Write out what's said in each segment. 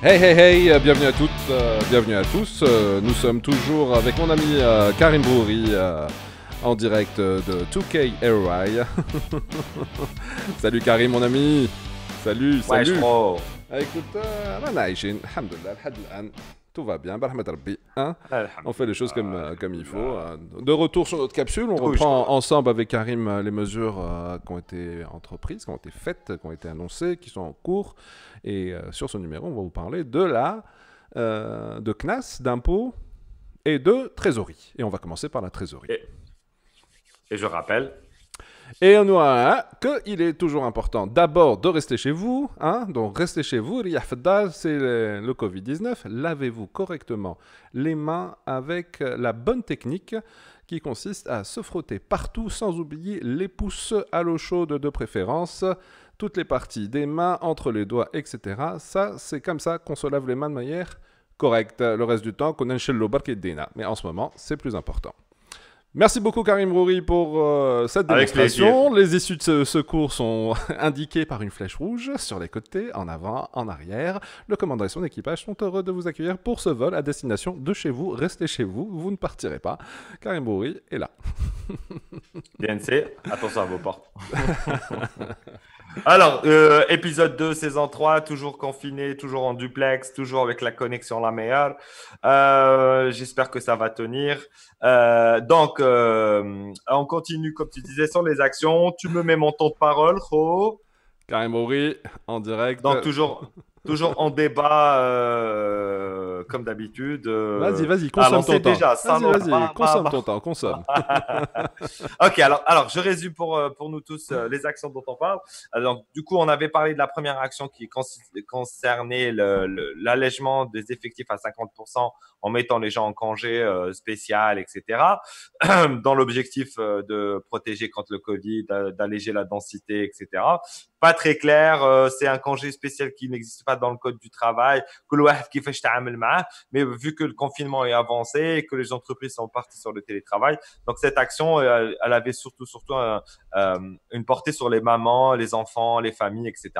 Hey hey hey, euh, bienvenue à toutes, euh, bienvenue à tous. Euh, nous sommes toujours avec mon ami Karim Brouri en direct de 2K RY. salut Karim mon ami. Salut, salut. Ouais, je écoute, tout va bien, hein on fait les choses comme, euh, comme il faut. Euh, de retour sur notre capsule, on reprend ensemble avec Karim euh, les mesures qui ont été entreprises, qui ont été faites, qui ont été annoncées, qui sont en cours. Et sur ce numéro, on va vous parler de la de CNAS, d'impôts et de trésorerie. Et on va commencer par la trésorerie. et je rappelle, et on voit hein, qu'il est toujours important d'abord de rester chez vous. Hein, donc restez chez vous, c'est le Covid-19. Lavez-vous correctement les mains avec la bonne technique qui consiste à se frotter partout sans oublier les pouces à l'eau chaude de préférence, toutes les parties des mains, entre les doigts, etc. Ça, c'est comme ça qu'on se lave les mains de manière correcte. Le reste du temps, qu'on a Mais en ce moment, c'est plus important. Merci beaucoup Karim Rouri pour euh, cette démonstration. Les issues de ce secours sont indiquées par une flèche rouge sur les côtés, en avant, en arrière. Le commandant et son équipage sont heureux de vous accueillir pour ce vol à destination de chez vous. Restez chez vous, vous ne partirez pas. Karim Rouri est là. DNC, attention à vos portes. Alors, euh, épisode 2, saison 3, toujours confiné, toujours en duplex, toujours avec la connexion la meilleure. Euh, j'espère que ça va tenir. donc, euh, on continue, comme tu disais, sur les actions. Tu me mets mon temps de parole, Ro. Karim en direct. Donc, toujours, toujours en débat. Euh euh, comme d'habitude. Euh, vas-y, vas-y, consomme ton temps. Déjà, vas-y, vas-y, consomme ton temps, consomme. ok, alors, alors je résume pour, euh, pour nous tous les actions dont on parle. Alors, du coup, on avait parlé de la première action qui concernait l'allègement des effectifs à 50% en mettant les gens en congé spécial, etc. Dans l'objectif de protéger contre le Covid, d'alléger la densité, etc. Pas très clair, c'est un congé spécial qui n'existe pas dans le code du travail. le travail mais vu que le confinement est avancé et que les entreprises sont parties sur le télétravail, donc cette action, euh, elle, avait surtout, surtout euh, une portée sur les mamans, les enfants, les familles, etc.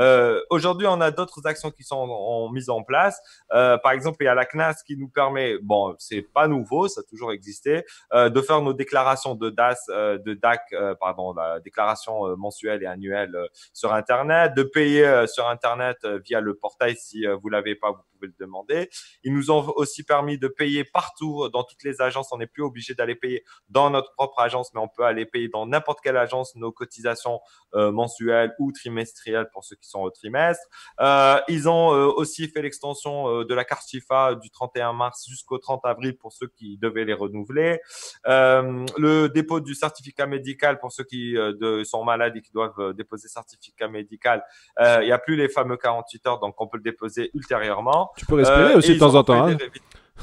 Euh, aujourd'hui, on a d'autres actions qui sont mises en place. Euh, par exemple, il y a la CNAS qui nous permet, bon, c'est pas nouveau, ça a toujours existé, euh, de faire nos déclarations de DAS, de DAC, pardon, la déclaration mensuelle et annuelle sur Internet, de payer sur Internet via le portail si vous l'avez pas, vous pouvez le demander. Ils nous ont aussi permis de payer partout dans toutes les agences. On n'est plus obligé d'aller payer dans notre propre agence, mais on peut aller payer dans n'importe quelle agence nos cotisations mensuelles ou trimestrielles pour ceux qui sont au trimestre. Euh, ils ont euh, aussi fait l'extension euh, de la carte FIFA du 31 mars jusqu'au 30 avril pour ceux qui devaient les renouveler. le dépôt du certificat médical pour ceux qui de, sont malades et qui doivent déposer certificat médical. Il n'y a plus les fameux 48 heures, donc on peut le déposer ultérieurement. Tu peux respirer aussi de temps en temps.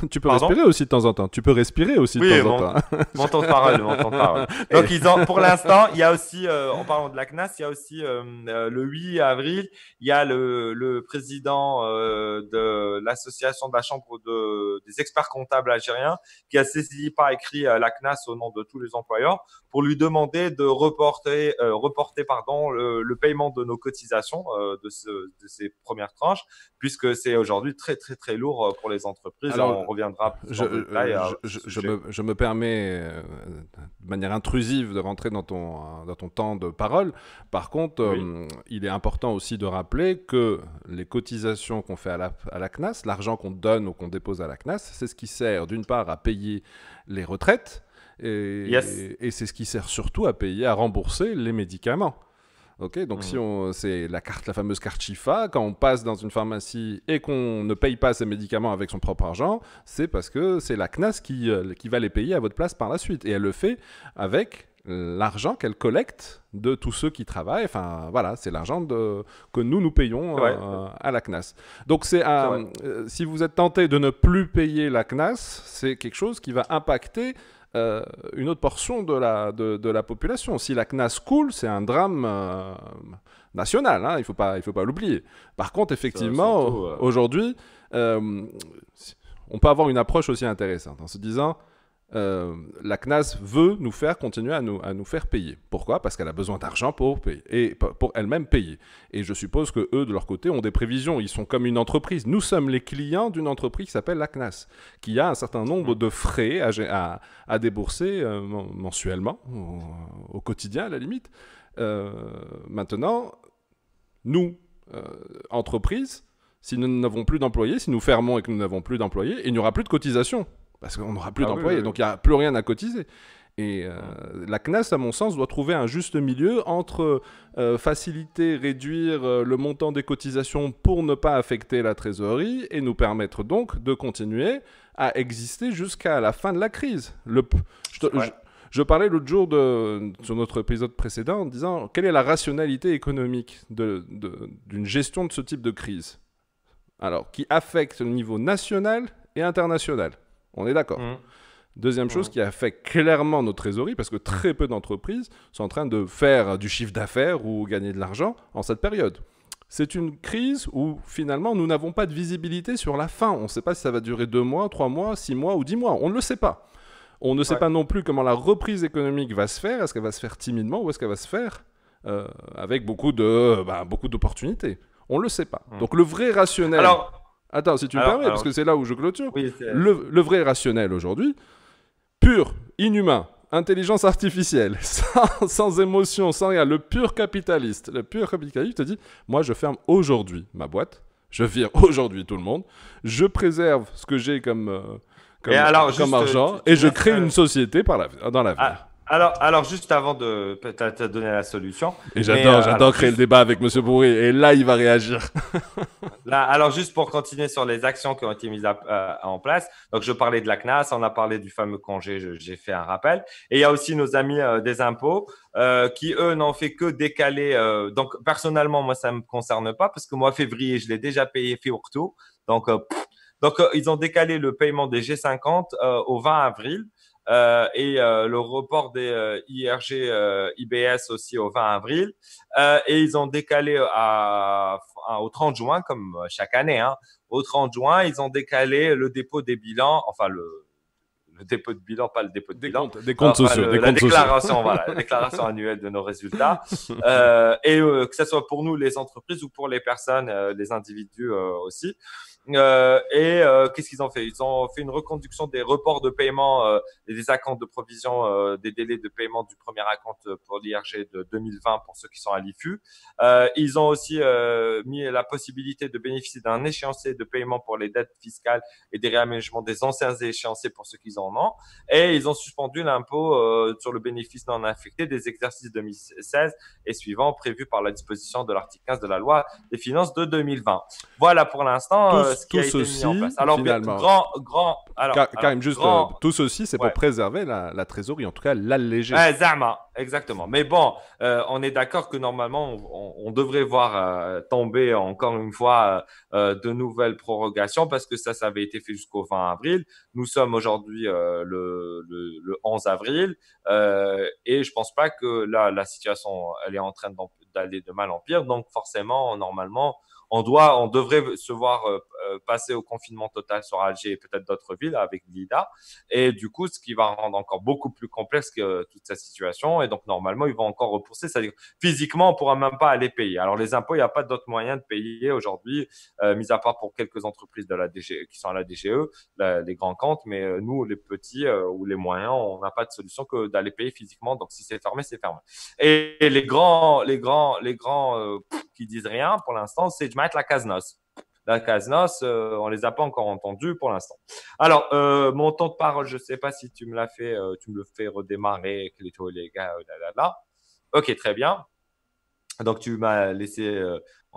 Tu peux respirer aussi de temps en temps. Tu peux respirer aussi de temps en temps. Mon de parole, mon parole. Donc ils ont, pour l'instant, il y a aussi, euh, en parlant de la CNAS, il y a aussi euh, euh, le 8 avril, il y a le, le président euh, de l'association de la chambre de, des experts comptables algériens qui a saisi par écrit la CNAS au nom de tous les employeurs pour lui demander de reporter, reporter pardon, le, paiement de nos cotisations de, de, ces premières tranches, puisque c'est aujourd'hui très très très lourd pour les entreprises je, Me, permets euh, de manière intrusive de rentrer dans ton, euh, ton temps de parole. Par contre, euh, il est important aussi de rappeler que les cotisations qu'on fait à la, à la CNAS, l'argent qu'on donne ou qu'on dépose à la CNAS, c'est ce qui sert d'une part à payer les retraites et, et c'est ce qui sert surtout à payer, à rembourser les médicaments. Ok, donc si mhm. on, c'est la carte, la fameuse carte Chifa, quand on passe dans une pharmacie et qu'on ne paye pas ses médicaments avec son propre argent, c'est parce que c'est la CNAS qui, euh, qui va les payer à votre place par la suite. Et elle le fait avec l'argent qu'elle collecte de tous ceux qui travaillent. Enfin, voilà, c'est l'argent de, que nous, nous payons euh, à la CNAS. Donc, c'est, euh, si vous êtes tenté de ne plus payer la CNAS, c'est quelque chose qui va impacter euh, une autre portion de la, de, la population. Si la CNAS coule, c'est un drame euh, national, hein, il ne faut pas, il faut pas l'oublier. Par contre, effectivement, euh, aujourd'hui, on peut avoir une approche aussi intéressante en se disant, euh, la CNAS veut nous faire continuer à nous, à nous faire payer. Pourquoi Parce qu'elle a besoin d'argent pour payer et pour elle-même payer. Et je suppose que eux, de leur côté, ont des prévisions. Ils sont comme une entreprise. Nous sommes les clients d'une entreprise qui s'appelle la CNAS, qui a un certain nombre mmh. de frais à, débourser euh, mensuellement, au, quotidien à la limite. Euh, maintenant, nous, entreprises, si nous n'avons plus d'employés, si nous fermons et que nous n'avons plus d'employés, il n'y aura plus de cotisation parce qu'on n'aura plus ah d'employés, donc il n'y a plus rien à cotiser. Et euh, la CNAS, à mon sens, doit trouver un juste milieu entre euh, faciliter, réduire euh, le montant des cotisations pour ne pas affecter la trésorerie et nous permettre donc de continuer à exister jusqu'à la fin de la crise. je, parlais l'autre jour sur notre épisode précédent en disant quelle est la rationalité économique d'une gestion de ce type de crise, alors qui affecte le niveau national et international. On est d'accord. Mmh. Deuxième chose qui a fait clairement notre trésorerie, parce que très peu d'entreprises sont en train de faire du chiffre d'affaires ou gagner de l'argent en cette période. C'est une crise où finalement nous n'avons pas de visibilité sur la fin. On ne sait pas si ça va durer deux mois, trois mois, six mois ou dix mois. On ne le sait pas. On ne sait pas non plus comment la reprise économique va se faire. Est-ce qu'elle va se faire timidement ou est-ce qu'elle va se faire euh, avec beaucoup de bah, d'opportunités On ne le sait pas. Mmh. Donc le vrai rationnel. Attends, si tu me permets, parce que c'est là où je clôture. le, vrai rationnel aujourd'hui, pur, inhumain, intelligence artificielle, sans, émotion, sans rien, le pur capitaliste, le pur capitaliste te dit, moi je ferme aujourd'hui ma boîte, je vire aujourd'hui tout le monde, je préserve ce que j'ai comme... argent, et je crée une société par la, dans l'avenir. Ah, alors, alors, juste avant de te donner la solution. Et j'adore, euh, j'adore créer le débat avec Monsieur Bourré. Et là, il va réagir. là, alors, juste pour continuer sur les actions qui ont été mises euh, en place. Donc, je parlais de la CNAS, on a parlé du fameux congé, j'ai fait un rappel. Et il y a aussi nos amis euh, des impôts qui, eux, n'ont fait que décaler. donc, personnellement, moi, ça me concerne pas parce que moi, février, je l'ai déjà payé fait au retour. Donc, donc ils ont décalé le paiement des G50 au 20 avril. Euh, et euh, le report des euh, IRG IBS aussi au 20 avril. et ils ont décalé à, au 30 juin, comme chaque année, hein, au 30 juin, ils ont décalé le dépôt des bilans, enfin le, le dépôt de bilan, pas le dépôt de des bilan, des comptes sociaux, des la comptes déclaration, voilà, déclaration annuelle de nos résultats, euh, et que ce soit pour nous les entreprises ou pour les personnes, les individus aussi. Euh, et euh, qu'est-ce qu'ils ont fait Ils ont fait une reconduction des reports de paiement et euh, des accounts de provision, des délais de paiement du premier account pour l'IRG de 2020 pour ceux qui sont à l'IFU. ils ont aussi mis la possibilité de bénéficier d'un échéancier de paiement pour les dettes fiscales et des réaménagements des anciens échéanciers pour ceux qui en ont. Et ils ont suspendu l'impôt sur le bénéfice non affecté des exercices 2016 et suivants prévus par la disposition de l'article 15 de la loi des finances de 2020. Voilà pour l'instant tout ceci, Alors, finalement, grand, grand, alors, quand, même juste, euh, tout ceci, c'est pour préserver la, la, trésorerie, en tout cas l'alléger. Eh, exactement. Mais bon, euh, on est d'accord que normalement, on, on devrait voir euh, tomber encore une fois euh, de nouvelles prorogations parce que ça, ça avait été fait jusqu'au 20 avril. Nous sommes aujourd'hui le, le, le, 11 avril et je pense pas que là, la situation, elle est en train d'aller de mal en pire. Donc, forcément, normalement, on doit, on devrait se voir euh, euh, passer au confinement total sur Alger et peut-être d'autres villes avec l'IDA. Et du coup, ce qui va rendre encore beaucoup plus complexe que toute cette situation. Et donc, normalement, ils vont encore repousser. C'est-à-dire, physiquement, on pourra même pas aller payer. Alors, les impôts, il n'y a pas d'autre moyen de payer aujourd'hui, euh, mis à part pour quelques entreprises de la DG, qui sont à la DGE, les grands comptes. Mais nous, les petits ou les moyens, on n'a pas de solution que d'aller payer physiquement. Donc, si c'est fermé, c'est fermé. Et, les grands, les grands, les grands qui disent rien pour l'instant, c'est mettre la Casnos. La Casnos, euh, on les a pas encore entendus pour l'instant. Alors, euh, mon temps de parole, je sais pas si tu me l'as fait, euh, tu me le fais redémarrer, les gars, Ok, très bien. Donc, tu m'as laissé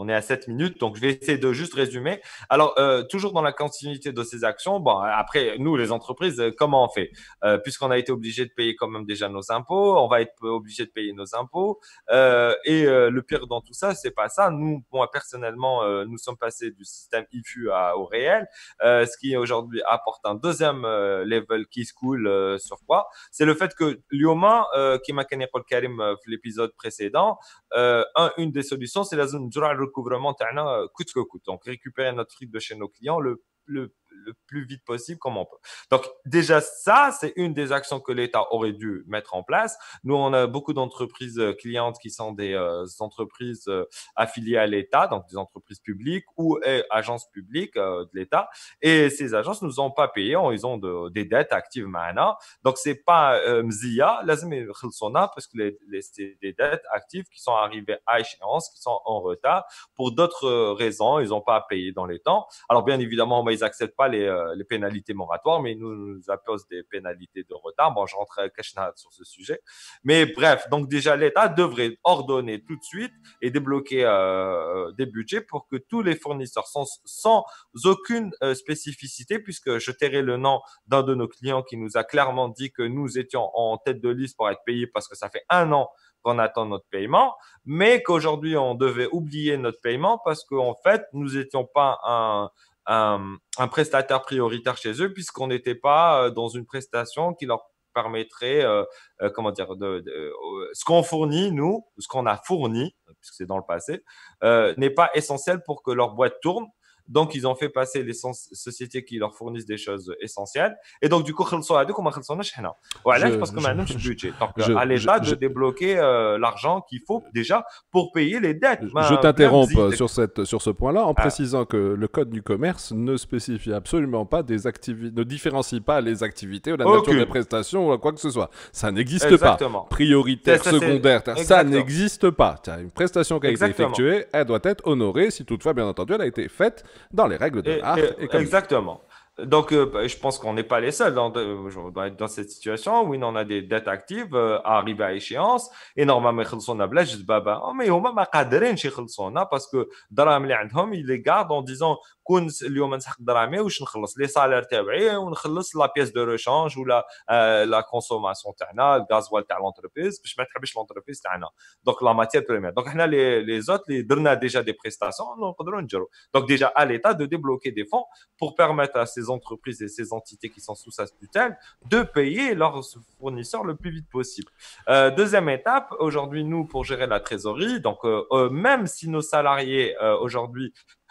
on est à 7 minutes, donc je vais essayer de juste résumer. Alors, euh, toujours dans la continuité de ces actions, bon, après, nous, les entreprises, euh, comment on fait euh, Puisqu'on a été obligé de payer quand même déjà nos impôts, on va être obligé de payer nos impôts. Euh, et le pire dans tout ça, c'est pas ça. Nous, moi, personnellement, nous sommes passés du système IFU à, au réel, ce qui aujourd'hui apporte un deuxième level qui se coule sur quoi C'est le fait que l'IOMA, qui m'a Paul Karim l'épisode précédent, un, une des solutions, c'est la zone recouvrement euh, coûte que coûte donc récupérer notre fric de chez nos clients le le le plus vite possible comme on peut. Donc déjà ça, c'est une des actions que l'État aurait dû mettre en place. Nous, on a beaucoup d'entreprises euh, clientes qui sont des euh, entreprises euh, affiliées à l'État, donc des entreprises publiques ou agences publiques de l'État. Et ces agences nous ont pas payé, ils ont des dettes actives maintenant. Donc c'est pas mzia, parce que les, c'est des dettes actives qui sont arrivées à échéance, qui sont en retard pour d'autres raisons, ils n'ont pas payé dans les temps. Alors bien évidemment, ils acceptent pas euh, les, pénalités moratoires, mais nous, nous des pénalités de retard. Bon, je rentre à sur ce sujet. Mais bref, donc déjà, l'État devrait ordonner tout de suite et débloquer euh, euh, des budgets pour que tous les fournisseurs, sans, aucune spécificité, puisque je tairai le nom d'un de nos clients qui nous a clairement dit que nous étions en tête de liste pour être payés parce que ça fait un an qu'on attend notre paiement, mais qu'aujourd'hui on devait oublier notre paiement parce qu'en fait nous n'étions pas un, un, prestataire prioritaire chez eux puisqu'on n'était pas euh, dans une prestation qui leur permettrait, euh, euh, comment dire, de, ce qu'on fournit, nous, ce qu'on a fourni, puisque c'est dans le passé, n'est pas essentiel pour que leur boîte tourne. Donc, ils ont fait passer les sociétés qui leur fournissent des choses essentielles. Et donc, du coup, je, parce budget. Donc, euh, je, de débloquer euh, l'argent qu'il faut déjà pour payer les dettes. je t'interromps euh, sur, cette, sur ce point-là en ah. précisant que le Code du commerce ne spécifie absolument pas des activités, ne différencie pas les activités ou la nature des prestations ou quoi que ce soit. Ça n'existe pas. Prioritaire, secondaire, ça n'existe pas. As une prestation qui a été effectuée, elle doit être honorée si toutefois, bien entendu, elle a été faite dans les règles de l'art. Exactement. Donc, euh, bah, je pense qu'on n'est pas les seuls dans, dans, cette situation. Oui, on a des dettes actives euh, à arriver à échéance. Et normalement, ils a juste baba. Oh, mais ils ne sont pas capables de parce que les gardent en disant la pièce de rechange ou la consommation, le gaz, l'entreprise, donc la matière première. Donc les autres, ils ont déjà des prestations. Donc déjà à l'État de débloquer des fonds pour permettre à ces entreprises et ces entités qui sont sous sa tutelle de payer leurs fournisseurs le plus vite possible. Euh, deuxième étape, aujourd'hui, nous, pour gérer la trésorerie, donc euh, euh, même si nos salariés aujourd'hui.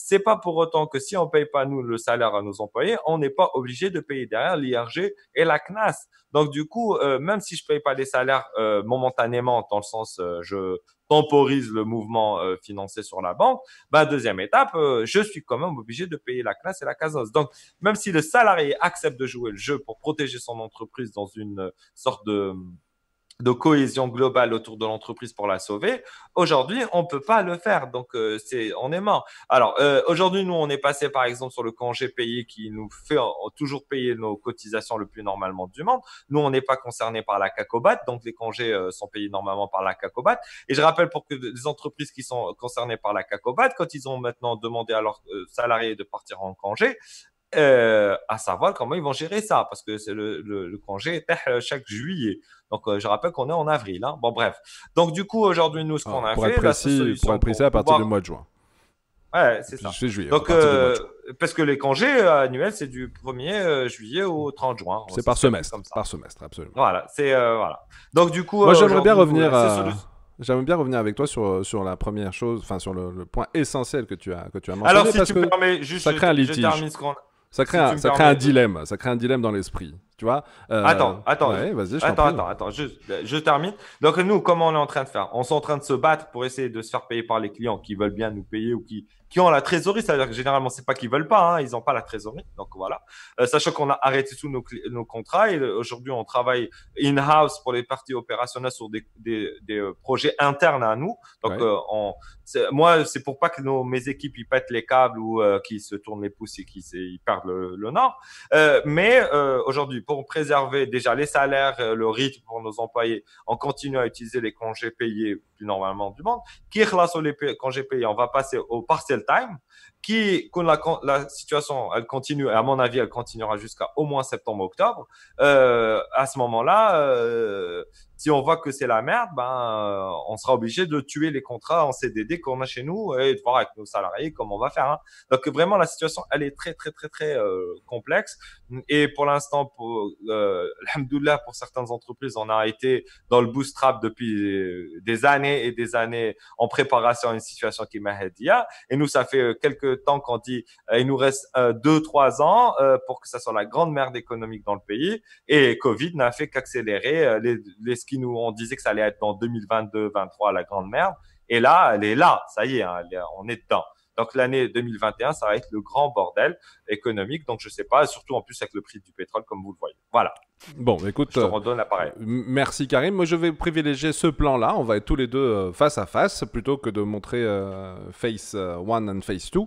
C'est pas pour autant que si on paye pas nous le salaire à nos employés, on n'est pas obligé de payer derrière l'IRG et la CNAS. Donc du coup, euh, même si je paye pas les salaires euh, momentanément, dans le sens euh, je temporise le mouvement financé sur la banque, bah deuxième étape, je suis quand même obligé de payer la CNAS et la CASOS. Donc même si le salarié accepte de jouer le jeu pour protéger son entreprise dans une sorte de de cohésion globale autour de l'entreprise pour la sauver. Aujourd'hui, on ne peut pas le faire, donc euh, c'est on est mort. Alors euh, aujourd'hui, nous, on est passé par exemple sur le congé payé qui nous fait euh, toujours payer nos cotisations le plus normalement du monde. Nous, on n'est pas concerné par la cacobate, donc les congés sont payés normalement par la cacobate. Et je rappelle pour que les entreprises qui sont concernées par la cacobate, quand ils ont maintenant demandé à leurs salariés de partir en congé, euh, à savoir comment ils vont gérer ça, parce que c'est le, congé euh, chaque juillet. Donc, euh, je rappelle qu'on est en avril. Hein. Bon, bref. Donc, du coup, aujourd'hui, nous, ce ah, qu'on a pour fait. pour à partir du mois de juin. Ouais, c'est ça. Juillet, Donc, parce que les congés annuels, c'est du 1er juillet au 30 juin. C'est par semestre. Par semestre, absolument. Voilà, c'est voilà. Donc du coup, moi j'aimerais bien revenir J'aimerais bien revenir avec toi sur, sur la première chose, enfin sur le, point essentiel que tu as que tu as mentionné. Alors si tu me permets, juste ça crée un litige. Ça crée, un, ça crée un dilemme, ça crée un dilemme dans l'esprit, tu vois. Euh, attends, attends, attends, attends, ben, je termine. Donc nous, comment on est en train de faire On est en train de se battre pour essayer de se faire payer par les clients qui veulent bien nous payer ou qui qui ont la trésorerie. cest à dire que généralement, c'est pas qu'ils veulent pas, hein, ils n'ont pas la trésorerie. Donc voilà. Euh, sachant qu'on a arrêté tous nos, nos contrats et euh, aujourd'hui, on travaille in-house pour les parties opérationnelles sur des, des, des euh, projets internes à nous. Donc on, moi, c'est pour pas que nos, mes équipes ils pètent les câbles ou euh, qu'ils se tournent les pouces et qu'ils ils perdent le, le nord. mais aujourd'hui, pour préserver déjà les salaires, le rythme pour nos employés, on continue à utiliser les congés payés plus normalement du monde. Qui sur les congés payés, on va passer au partiel del time. qui, la, la, situation elle continue, et à mon avis, elle continuera jusqu'à au moins septembre-octobre, euh, à ce moment-là, euh, si on voit que c'est la merde, ben, euh, on sera obligé de tuer les contrats en CDD qu'on a chez nous et de voir avec nos salariés comment on va faire. Hein. Donc vraiment, la situation, elle est très, très, très, très euh, complexe. Et pour l'instant, pour, euh, pour certaines entreprises, on a été dans le bootstrap depuis des années et des années en préparation à une situation qui m'a Et nous, ça fait quelques temps qu'on dit euh, il nous reste euh, deux trois ans euh, pour que ça soit la grande merde économique dans le pays et Covid n'a fait qu'accélérer les, ce qui nous disait que ça allait être en 2022 23 la grande merde et là elle est là ça y est, hein, est on est dedans donc l'année 2021, ça va être le grand bordel économique. Donc je sais pas, surtout en plus avec le prix du pétrole, comme vous le voyez. Voilà. Bon, écoute, je te redonne l'appareil. Euh, merci Karim. Moi, je vais privilégier ce plan-là. On va être tous les deux euh, face à face plutôt que de montrer euh, Face 1 and Face 2.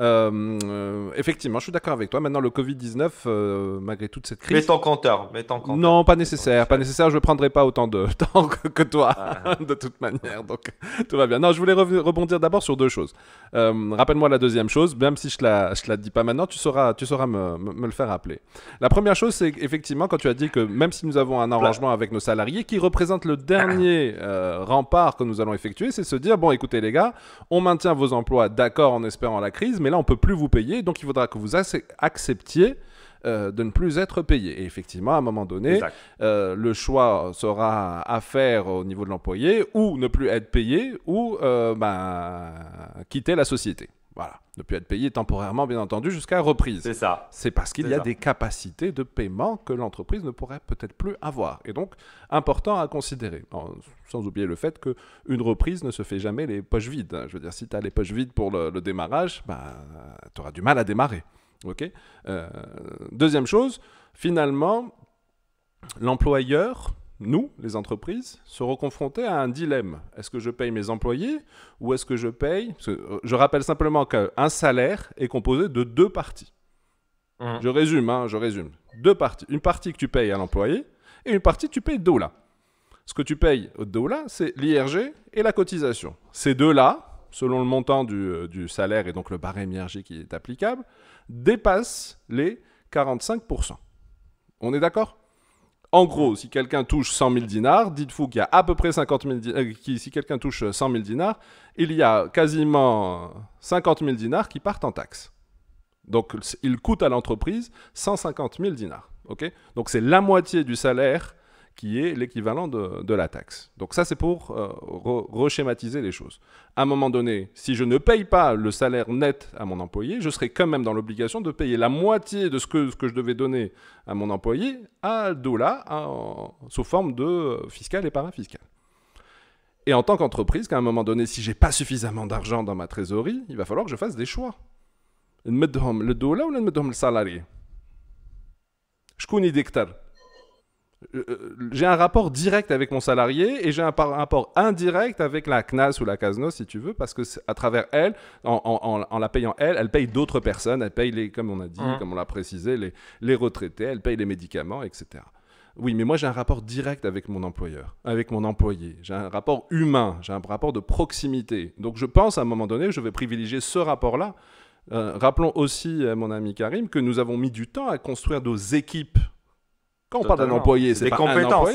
Euh, euh, effectivement, je suis d'accord avec toi. Maintenant, le Covid-19, euh, malgré toute cette crise. Mets ton compteur. Mets compteur. Non, pas nécessaire. Pas nécessaire. Je ne prendrai pas autant de temps que, toi, ah. de toute manière. Donc, tout va bien. Non, je voulais rebondir d'abord sur deux choses. Rappelle-moi la deuxième chose. Même si je ne la, je la dis pas maintenant, tu sauras, tu sauras me, me, me le faire rappeler. La première chose, c'est effectivement quand tu as dit que même si nous avons un arrangement avec nos salariés qui représente le dernier rempart que nous allons effectuer, c'est se dire bon, écoutez les gars, on maintient vos emplois, d'accord, en espérant la crise mais là on peut plus vous payer, donc il faudra que vous acceptiez euh, de ne plus être payé. Et effectivement, à un moment donné, euh, le choix sera à faire au niveau de l'employé, ou ne plus être payé, ou euh, ben, quitter la société. Voilà. Ne être payé temporairement, bien entendu, jusqu'à reprise. C'est ça. C'est parce qu'il y a des capacités de paiement que l'entreprise ne pourrait peut-être plus avoir. Et donc, important à considérer. sans oublier le fait qu'une reprise ne se fait jamais les poches vides. Hein. Je veux dire, si tu as les poches vides pour le, démarrage, bah, tu auras du mal à démarrer. OK euh, Deuxième chose, finalement, l'employeur nous, les entreprises, serons confrontés à un dilemme. Est-ce que je paye mes employés ou est-ce que je paye euh, Je rappelle simplement qu'un salaire est composé de deux parties. Mmh. Je résume, hein, je résume. Deux parties. Une partie que tu payes à l'employé et une partie que tu payes d'eau là. Ce que tu payes d'eau là, c'est l'IRG et la cotisation. Ces deux-là, selon le montant du, euh, du, salaire et donc le barème IRG qui est applicable, dépassent les 45%. On est d'accord en gros, si quelqu'un touche 100 000 dinars, dites-vous qu'il y a à peu près 50 000 dinars, qui, si quelqu'un touche 100 000 dinars, il y a quasiment 50 000 dinars qui partent en taxes. Donc, il coûte à l'entreprise 150 000 dinars. Donc, c'est la moitié du salaire qui est l'équivalent de, la taxe. Donc ça, c'est pour euh, re rechématiser les choses. À un moment donné, si je ne paye pas le salaire net à mon employé, je serai quand même dans l'obligation de payer la moitié de ce que, ce que je devais donner à mon employé à Dola sous forme de fiscal et parafiscal. Et en tant qu'entreprise, qu'à un moment donné, si j'ai pas suffisamment d'argent dans ma trésorerie, il va falloir que je fasse des choix. Le dollar ou le salarié Je connais euh, euh, j'ai un rapport direct avec mon salarié et j'ai un, rapport indirect avec la CNAS ou la CASNO, si tu veux, parce que à travers elle, en, la payant elle, elle paye d'autres personnes, elle paye, les, comme on a dit, mmh. comme on l'a précisé, les, retraités, elle paye les médicaments, etc. Oui, mais moi j'ai un rapport direct avec mon employeur, avec mon employé. J'ai un rapport humain, j'ai un rapport de proximité. Donc je pense à un moment donné, je vais privilégier ce rapport-là. Euh, rappelons aussi, mon ami Karim, que nous avons mis du temps à construire nos équipes quand on parle d'un employé, c'est des pas compétences.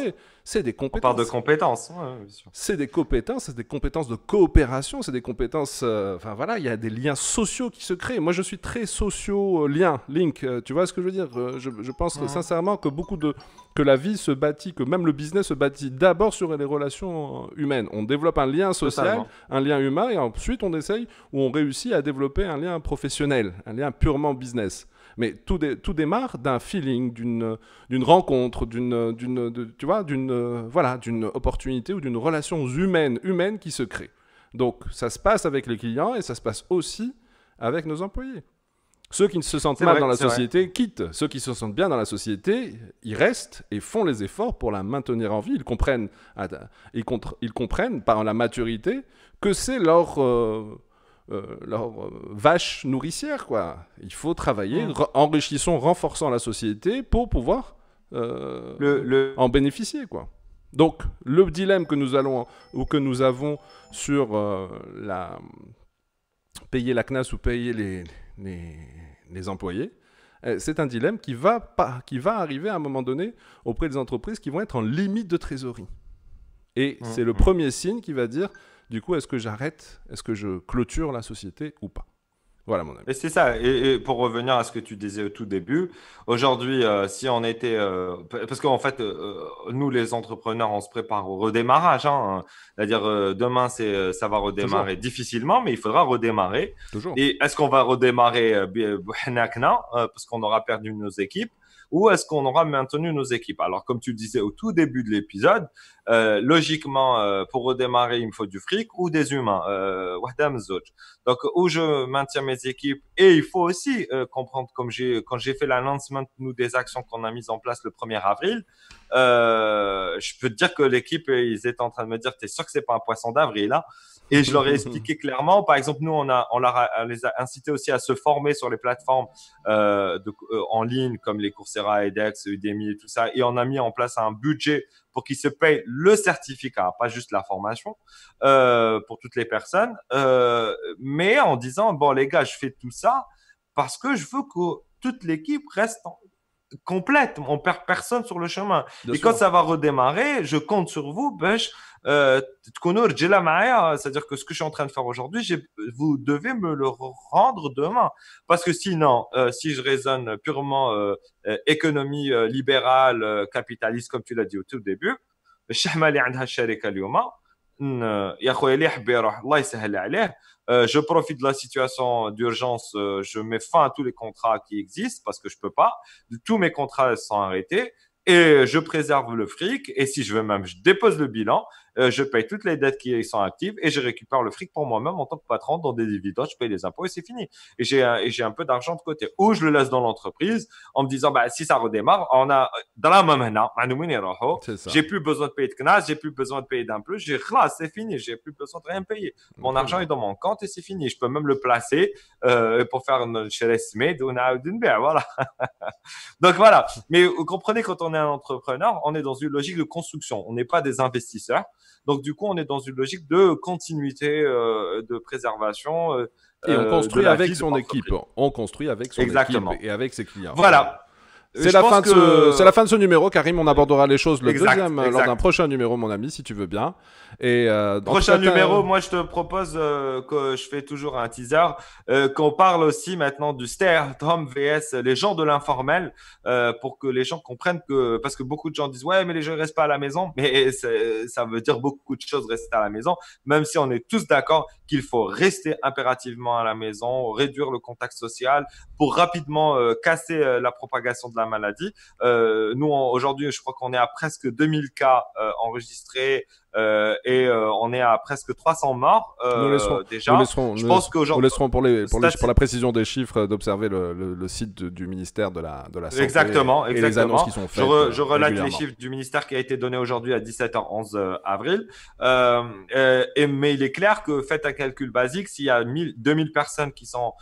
c'est des compétences. On parle de compétences. Hein, c'est des compétences, c'est des compétences de coopération, c'est des compétences. Euh, enfin voilà, il y a des liens sociaux qui se créent. Moi, je suis très socio lien, link. Euh, tu vois ce que je veux dire euh, je, pense sincèrement que beaucoup de que la vie se bâtit, que même le business se bâtit d'abord sur les relations humaines. On développe un lien social, un lien humain, et ensuite on essaye ou on réussit à développer un lien professionnel, un lien purement business. Mais tout, tout démarre d'un feeling, d'une rencontre, d'une tu vois, d'une voilà, d'une opportunité ou d'une relation humaine, humaine qui se crée. Donc ça se passe avec les clients et ça se passe aussi avec nos employés. Ceux qui ne se sentent pas dans la société quittent. Ceux qui se sentent bien dans la société, ils restent et font les efforts pour la maintenir en vie. Ils comprennent, ils, comprennent par la maturité que c'est leur euh, leur euh, vache nourricière, quoi. Il faut travailler, enrichissons, renforçant la société pour pouvoir euh, le, en bénéficier, quoi. Donc, le dilemme que nous allons ou que nous avons sur euh, la payer la CNAS ou payer les, les, employés, c'est un dilemme qui va, pas, qui va arriver à un moment donné auprès des entreprises qui vont être en limite de trésorerie. Et mmh. c'est le premier signe qui va dire du coup, est-ce que j'arrête Est-ce que je clôture la société ou pas voilà mon Et c'est ça. Et, pour revenir à ce que tu disais au tout début, aujourd'hui, euh, si on était. Euh, parce qu'en fait, euh, nous, les entrepreneurs, on se prépare au redémarrage. Hein. C'est-à-dire, demain, c'est, ça va redémarrer difficilement, mais il faudra redémarrer. Toujours. Et est-ce qu'on va redémarrer parce qu'on aura perdu nos équipes où est-ce qu'on aura maintenu nos équipes Alors, comme tu le disais au tout début de l'épisode, euh, logiquement, euh, pour redémarrer, il me faut du fric ou des humains. Euh, Donc, où je maintiens mes équipes et il faut aussi euh, comprendre, comme j'ai quand j'ai fait l'annoncement nous des actions qu'on a mises en place le 1er avril, euh, je peux te dire que l'équipe, ils étaient en train de me dire, t'es sûr que c'est pas un poisson d'avril là hein et je leur ai mhm. expliqué clairement. Par exemple, nous, on a, on, les a incités aussi à se former sur les plateformes euh, euh en ligne comme les Coursera, edX, Udemy et tout ça. Et on a mis en place un budget pour qu'ils se payent le certificat, pas juste la formation, euh, pour toutes les personnes. Euh, mais en disant, bon, les gars, je fais tout ça parce que je veux que toute l'équipe reste complète. On perd personne sur le chemin. et quand ça va redémarrer, je compte sur vous, Bush. Ben, euh, hein. c'est-à-dire que ce que je suis en train de faire aujourd'hui vous devez me le rendre demain parce que sinon euh, si je raisonne purement euh, économie libérale capitaliste comme tu l'as dit au tout début je profite de la situation d'urgence, je mets fin à tous les contrats qui existent parce que je peux pas. Tous mes contrats sont arrêtés et je préserve le fric. Et si je veux même, je dépose le bilan euh, je paye toutes les dettes qui sont actives et je récupère le fric pour moi-même en tant que patron dans des dividendes, je paye les impôts et c'est fini. Et j'ai un, un peu d'argent de côté. Ou je le laisse dans l'entreprise en me disant, bah, si ça redémarre, on a, dans la même j'ai plus besoin de payer de CNAS, j'ai plus besoin de payer d'impôts, j'ai, là, c'est fini, j'ai plus besoin de rien payer. Mon argent est dans mon compte et c'est fini. Je peux même le placer, euh, pour faire une chéresmé d'une Voilà. Donc voilà. Mais vous comprenez, quand on est un entrepreneur, on est dans une logique de construction. On n'est pas des investisseurs. Donc du coup, on est dans une logique de continuité, euh, de préservation. Euh, et on euh, construit avec son équipe. On construit avec son équipe et avec ses clients. Voilà. C'est la, fin de ce, c'est la fin de ce numéro, Karim. On abordera les choses le deuxième euh, lors d'un prochain numéro, mon ami, si tu veux bien. Et euh, prochain numéro, moi je te propose euh, que je fais toujours un teaser, qu'on parle aussi maintenant du Stardom vs les gens de l'informel, pour que les gens comprennent que parce que beaucoup de gens disent ouais mais les gens restent pas à la maison, mais ça veut dire beaucoup de choses rester à la maison, même si on est tous d'accord qu'il faut rester impérativement à la maison, réduire le contact social pour rapidement casser la propagation de la maladie. Euh, nous, aujourd'hui, je crois qu'on est à presque 2000 cas euh, enregistrés euh, et euh, on est à presque 300 morts euh, nous laisserons, déjà. je pense qu'aujourd'hui, laisserons pour, pour, la précision des chiffres d'observer le, site du ministère de la de la santé exactement, exactement. les annonces qui sont faites. Je, je relate les chiffres du ministère qui a été donné aujourd'hui à 17h11 avril. et, mais il est clair que faites un calcul basique, s'il y a 2000 personnes qui sont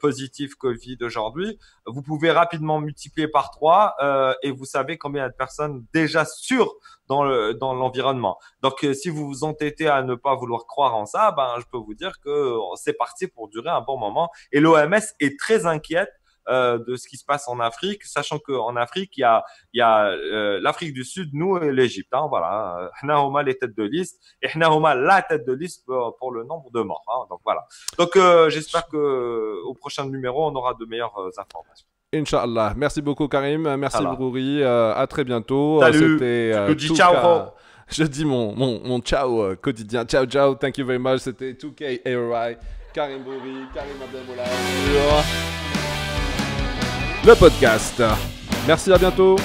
positives Covid aujourd'hui, vous pouvez rapidement multiplier par 3 et vous savez combien de personnes déjà sûres dans l'environnement. Donc, euh, si vous vous entêtez à ne pas vouloir croire en ça, ben, je peux vous dire que euh, c'est parti pour durer un bon moment. Et l'OMS est très inquiète euh, de ce qui se passe en Afrique, sachant qu'en Afrique, il y a, il y a l'Afrique du Sud, nous et l'Égypte. Hein, voilà, Hnaouma les têtes de liste et Hnaouma la tête de liste pour, le nombre de morts. Hein, donc voilà. Donc j'espère que au prochain numéro, on aura de meilleures informations. Inch'Allah. Merci beaucoup Karim, merci Brouri, à très bientôt. Salut. Ciao. je dis mon, mon, mon ciao euh, quotidien. Ciao, ciao, thank you very much. C'était 2K ARI, Karim Bouri, Karim Abdelmoula. Le podcast. Merci, à bientôt.